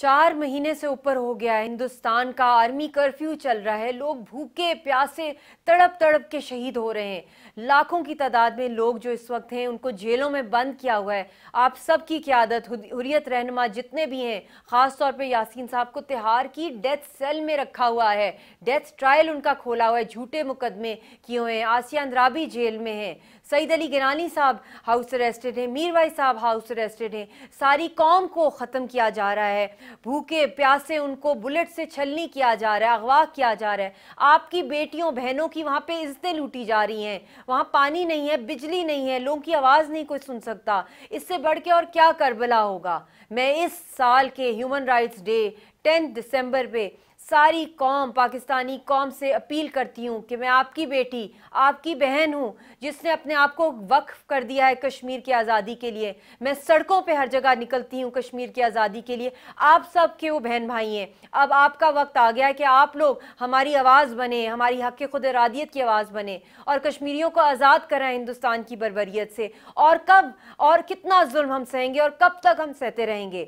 چار مہینے سے اوپر ہو گیا ہے ہندوستان کا آرمی کرفیو چل رہا ہے لوگ بھوکے پیاسے تڑپ تڑپ کے شہید ہو رہے ہیں لاکھوں کی تعداد میں لوگ جو اس وقت ہیں ان کو جیلوں میں بند کیا ہوا ہے آپ سب کی قیادت حریت رہنما جتنے بھی ہیں خاص طور پہ یاسین صاحب کو تہار کی ڈیتھ سیل میں رکھا ہوا ہے ڈیتھ ٹرائل ان کا کھولا ہوا ہے جھوٹے مقدمے کیے ہوئے ہیں آسیہ اندرابی جیل میں ہیں سعید علی گرانی صاحب ہاؤس اریسٹڈ ہیں میر بھائی صاحب ہاؤس اریسٹڈ ہیں ساری قوم کو ختم کیا جا رہا ہے بھوکے پیاسے ان کو بلٹ سے چھلنی کیا جا رہا ہے اغوا کیا جا رہا ہے آپ کی بیٹیوں بہنوں کی وہاں پہ عزتیں لوٹی جا رہی ہیں وہاں پانی نہیں ہے بجلی نہیں ہے لوگوں کی آواز نہیں کوئی سن سکتا اس سے بڑھ کے اور کیا کربلا ہوگا میں اس سال کے ہیومن رائٹس ڈے ٹینتھ دسمبر پہ ساری قوم پاکستانی قوم سے اپیل کرتی ہوں کہ میں آپ کی بیٹی آپ کی بہن ہوں جس نے اپنے آپ کو وقف کر دیا ہے کشمیر کی آزادی کے لیے میں سڑکوں پہ ہر جگہ نکلتی ہوں کشمیر کی آزادی کے لیے آپ سب کے وہ بہن بھائی ہیں اب آپ کا وقت آ گیا ہے کہ آپ لوگ ہماری آواز بنے ہماری حق کے ارادیت کی آواز بنے اور کشمیریوں کو آزاد کریں ہندوستان کی بروریت سے اور کب اور کتنا ظلم ہم سہیں گے اور کب تک ہم سہتے رہیں گے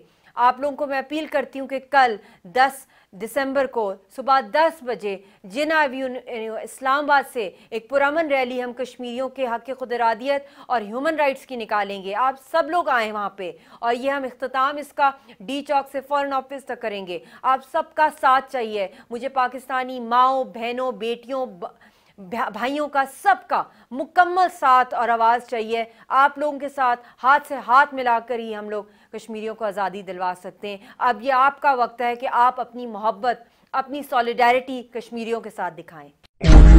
آپ لوگوں کو میں اپیل کرتی ہوں کہ کل دس دسمبر کو صبح دس بجے جنا یعنی اسلام آباد سے ایک پرامن ریلی ہم کشمیریوں کے حق خدرادیت اور ہیومن رائٹس کی نکالیں گے آپ سب لوگ آئیں وہاں پہ اور یہ ہم اختتام اس کا ڈی چوک سے فورن آفس تک کریں گے آپ سب کا ساتھ چاہیے مجھے پاکستانی ماؤں بہنوں بیٹیوں بھائیوں کا سب کا مکمل ساتھ اور آواز چاہیے آپ لوگوں کے ساتھ ہاتھ سے ہاتھ ملا کر ہی ہم لوگ کشمیریوں کو آزادی دلوا سکتے ہیں اب یہ آپ کا وقت ہے کہ آپ اپنی محبت اپنی سالیڈیرٹی کشمیریوں کے ساتھ دکھائیں